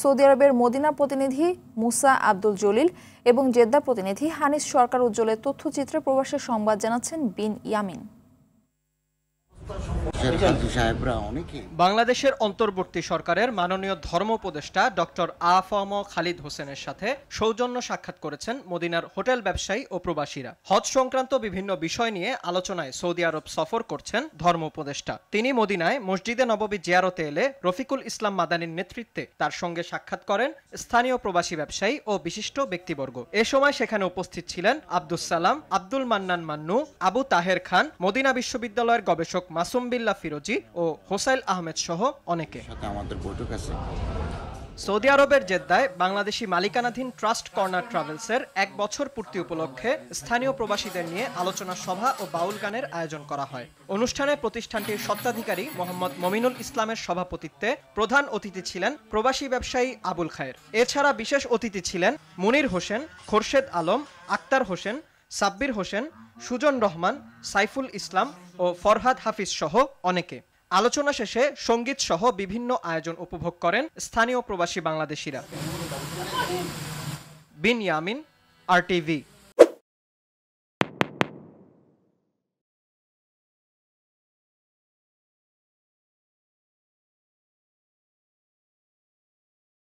Saudi আরবের Medina প্রতিনিধি মুসা আব্দুল জলিল এবং জেদ্দা প্রতিনিধি হানিস সরকার উজ্জ্বলের তথ্যচিত্রে প্রবাসের সংবাদ জানাচ্ছেন বিন ইয়ামিন বাংলাদেশের অন্তর্বর্তী সরকারের মাননীয় ধর্ম উপদেষ্টা ডক্টর আফম খালিদ হোসেনের সাথে সৌজন্য সাক্ষাৎ করেছেন মদিনার হোটেল ব্যবসায়ী ও প্রবাসীরা হজ সংক্রান্ত বিভিন্ন বিষয় নিয়ে আলোচনায় সৌদি আরব সফর করছেন ধর্ম উপদেষ্টা তিনি মদিনায় মসজিদে নববী জিয়ারতে এলে রফিকুল ইসলাম মাদানির নেতৃত্বে তার সঙ্গে সাক্ষাৎ করেন স্থানীয় প্রবাসী ব্যবসায়ী ও বিশিষ্ট ব্যক্তিবর্গ এ সময় সেখানে উপস্থিত ছিলেন আব্দুল সালাম আব্দুল মান্নান মান্নু আবু তাহের খান মদিনা বিশ্ববিদ্যালয়ের গবেষক মাসুম বিল্লা ফিরোজি ও হোসাইল আহমেদ সহ অনেকে সৌদি আরবের জেদ্দায় বাংলাদেশি মালিকানাধীন ট্রাস্ট কর্নার ট্রাভেলসের এক বছর পূর্তি উপলক্ষে স্থানীয় প্রবাসীদের নিয়ে আলোচনা সভা ও বাউল গানের আয়োজন করা হয় অনুষ্ঠানে প্রতিষ্ঠানটির সত্ত্বাধিকারী মোহাম্মদ মমিনুল ইসলামের সভাপতিত্বে প্রধান অতিথি ছিলেন প্রবাসী ব্যবসায়ী আবুল খায়ের এছাড়া বিশেষ অতিথি ছিলেন মুনির হোসেন খোরশেদ আলম আক্তার হোসেন সাব্বির হোসেন সুজন রহমান সাইফুল ইসলাম ও ফরহাদ হাফিজ সহ অনেকে আলোচনা শেষে সঙ্গীত সহ বিভিন্ন আয়োজন উপভোগ করেন স্থানীয় প্রবাসী বাংলাদেশিরা বিন ইয়ামিন আর টিভি